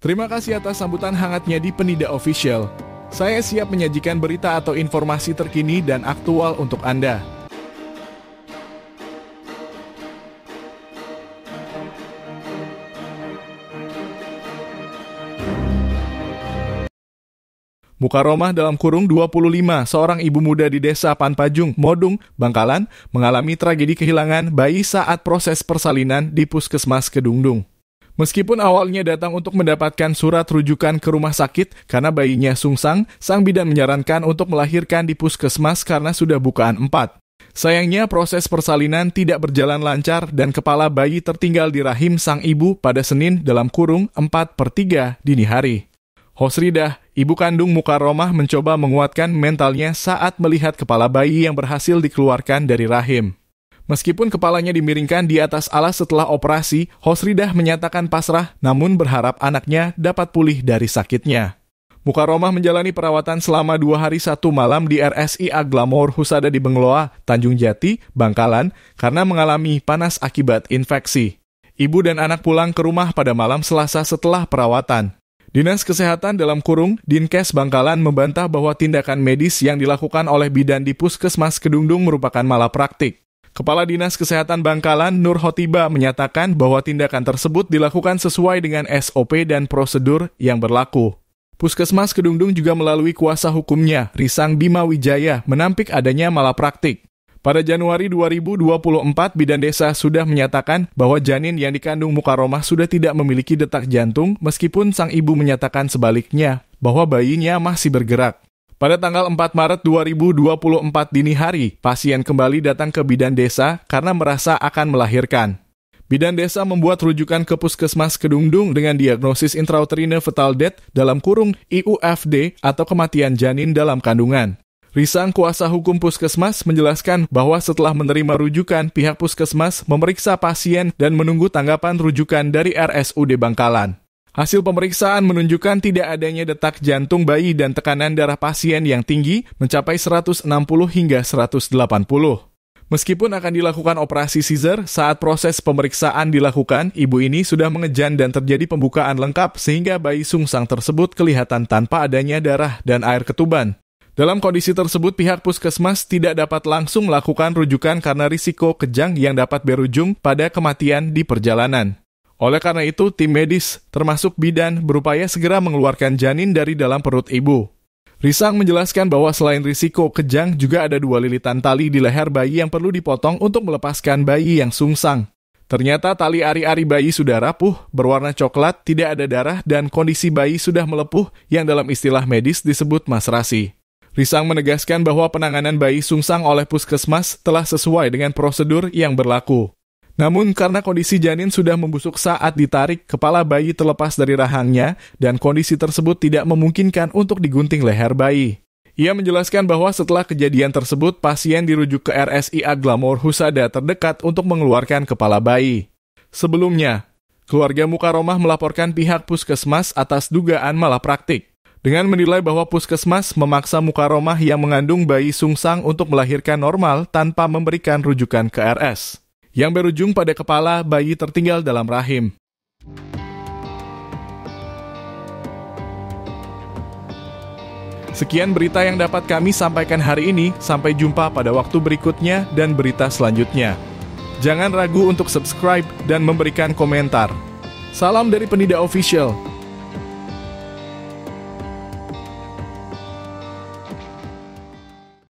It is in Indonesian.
Terima kasih atas sambutan hangatnya di Penida Official. Saya siap menyajikan berita atau informasi terkini dan aktual untuk Anda. Muka Mukaromah dalam kurung 25, seorang ibu muda di desa Panpajung, Modung, Bangkalan, mengalami tragedi kehilangan bayi saat proses persalinan di puskesmas Kedungdung. Meskipun awalnya datang untuk mendapatkan surat rujukan ke rumah sakit karena bayinya sungsang, sang bidan menyarankan untuk melahirkan di puskesmas karena sudah bukaan empat. Sayangnya proses persalinan tidak berjalan lancar dan kepala bayi tertinggal di rahim sang ibu pada Senin dalam kurung 4 per 3 dini hari. Hosridah, ibu kandung Mukaromah mencoba menguatkan mentalnya saat melihat kepala bayi yang berhasil dikeluarkan dari rahim. Meskipun kepalanya dimiringkan di atas alas setelah operasi, Hosridah menyatakan pasrah namun berharap anaknya dapat pulih dari sakitnya. Mukaromah menjalani perawatan selama dua hari satu malam di RSI Aglamor Husada di Bengloa, Tanjung Jati, Bangkalan, karena mengalami panas akibat infeksi. Ibu dan anak pulang ke rumah pada malam Selasa setelah perawatan. Dinas Kesehatan dalam kurung Dinkes Bangkalan membantah bahwa tindakan medis yang dilakukan oleh bidan di Puskesmas Kedungdung merupakan malapraktik. Kepala Dinas Kesehatan Bangkalan Nur Hotiba menyatakan bahwa tindakan tersebut dilakukan sesuai dengan SOP dan prosedur yang berlaku. Puskesmas Kedungdung juga melalui kuasa hukumnya, Risang Bima Wijaya, menampik adanya malapraktik. Pada Januari 2024, Bidan Desa sudah menyatakan bahwa janin yang dikandung Mukaromah sudah tidak memiliki detak jantung meskipun sang ibu menyatakan sebaliknya, bahwa bayinya masih bergerak. Pada tanggal 4 Maret 2024 dini hari, pasien kembali datang ke bidan desa karena merasa akan melahirkan. Bidan desa membuat rujukan ke puskesmas Kedungdung dengan diagnosis intrauterine fetal death dalam kurung IUFD atau kematian janin dalam kandungan. Risang kuasa hukum puskesmas menjelaskan bahwa setelah menerima rujukan, pihak puskesmas memeriksa pasien dan menunggu tanggapan rujukan dari RSUD Bangkalan. Hasil pemeriksaan menunjukkan tidak adanya detak jantung bayi dan tekanan darah pasien yang tinggi mencapai 160 hingga 180. Meskipun akan dilakukan operasi Caesar, saat proses pemeriksaan dilakukan, ibu ini sudah mengejan dan terjadi pembukaan lengkap sehingga bayi sungsang tersebut kelihatan tanpa adanya darah dan air ketuban. Dalam kondisi tersebut, pihak puskesmas tidak dapat langsung melakukan rujukan karena risiko kejang yang dapat berujung pada kematian di perjalanan. Oleh karena itu, tim medis, termasuk bidan, berupaya segera mengeluarkan janin dari dalam perut ibu. Risang menjelaskan bahwa selain risiko kejang, juga ada dua lilitan tali di leher bayi yang perlu dipotong untuk melepaskan bayi yang sungsang. Ternyata tali ari-ari bayi sudah rapuh, berwarna coklat, tidak ada darah, dan kondisi bayi sudah melepuh yang dalam istilah medis disebut masrasi. Risang menegaskan bahwa penanganan bayi sungsang oleh puskesmas telah sesuai dengan prosedur yang berlaku. Namun karena kondisi janin sudah membusuk saat ditarik, kepala bayi terlepas dari rahangnya dan kondisi tersebut tidak memungkinkan untuk digunting leher bayi. Ia menjelaskan bahwa setelah kejadian tersebut, pasien dirujuk ke rsi aglamor Husada terdekat untuk mengeluarkan kepala bayi. Sebelumnya, keluarga Mukaromah melaporkan pihak puskesmas atas dugaan malapraktik. Dengan menilai bahwa puskesmas memaksa Mukaromah yang mengandung bayi sungsang untuk melahirkan normal tanpa memberikan rujukan ke RS yang berujung pada kepala bayi tertinggal dalam rahim. Sekian berita yang dapat kami sampaikan hari ini. Sampai jumpa pada waktu berikutnya dan berita selanjutnya. Jangan ragu untuk subscribe dan memberikan komentar. Salam dari Penida Official.